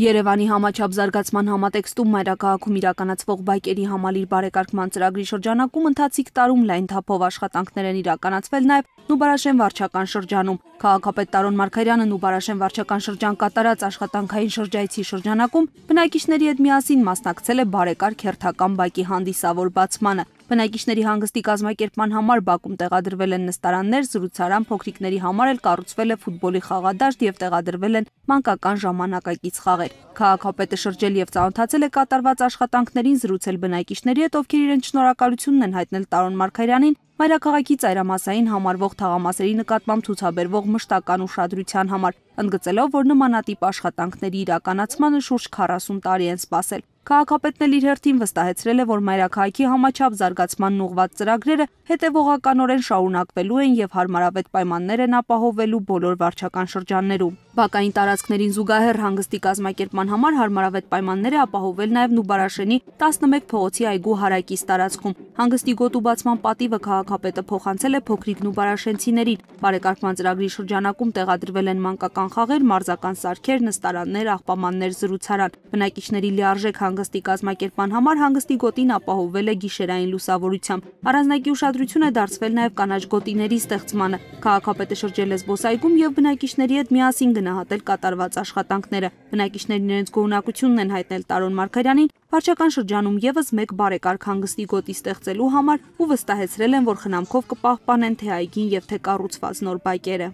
Երևանի համաչափ զարգացման համատեքստում մայրաքաղաքում իրականացվող բայկերի համալիր բարեկարգման ծրագրի շրջանակում ընթացիկ տարում լայն թափով աշխատանքներ են իրականացվել նաև Նուբարաշեն վարչական շրջանում։ Քաղաքապետ Տարոն Մարգարյանը Նուբարաշեն վարչական շրջան կատարած աշխատանքային շրջայցի շրջանակում բնակիչների հետ միասին մասնակցել է բարեկարգ հերթական բակի հանդիսավոր բացմանը։ Բնակիչների հանգստի կազմակերպման համար Բաքում տեղադրվել են նստարաններ, զրուցարան, փոքրիկների համար էլ կառուցվել է ֆուտբոլի խաղադաշտ եւ տեղադրվել են մանկական ժամանակակից խաղեր։ Քաղաքապետը շրջել եւ ծանոթացել է կատարված աշխատանքներին, զրուցել բնակիչների հետ, ովքեր իրենց շնորհակալությունն են հայտնել Տարոն Մարկարյանին մայրաքաղաքի ծայրամասային համարվող թաղամասերի նկատմամբ ցուցաբերվող մշտական ուշադրության համար ընդգծելով, որ նմանատիպ աշխատանքների իրականացմանը շուրջ 40 տարի են սպասել։ Քաղաքապետն էլ իր հերթին վստահեցրել է, որ մայրաքաղաքի համաչափ զարգացման ուղված ծրագրերը հետևողականորեն շարունակվելու են եւ հարմարավետ պայմաններ են ապահովելու բոլոր վարչական շրջաններում։ Բակային տարածքներին զուգահեռ հանգստի կազմակերպման համար հարմարավետ պայմաններ է ապահովել նաև Նուբարաշենի 11 փողոցի այգու հարակից տարածքում։ Հանգստի գոտու բացման պատիվը քաղաքապետը փոխանցել է փոքրիկ նուբարաշենցիներին։ Բարեկարգման ծրագրի շրջանակում տեղադրվել են մանկական սպորտական խաղեր, մարզական սարքեր, նստարաններ, աղբամաններ, զրուցարան։ Բնակիչների լիարժեք հանգստի կազմակերպման համար հանգստի գոտին ապահովվել է գիշերային լուսավորությամբ։ Առանձնակի ուշադրություն է դարձվել նաև կանաչ գոտիների ստեղծմանը։ Քաղաքապետը շրջել է զբոսայգում եւ բնակիչների հետ միասին գնահատել կատարված աշխատանքները։ Բնակիչներն իրենց գոհունակությունն են հայտնել Տարոն Մարգարյանին վարչական շրջանում եւս մեկ բարեկարգ հանգստի գոտի ստեղծելու համար ու վստահեցրել են, որ խնամքով կպահպանեն թե այգին եւ թե կառուցված նոր բակերը։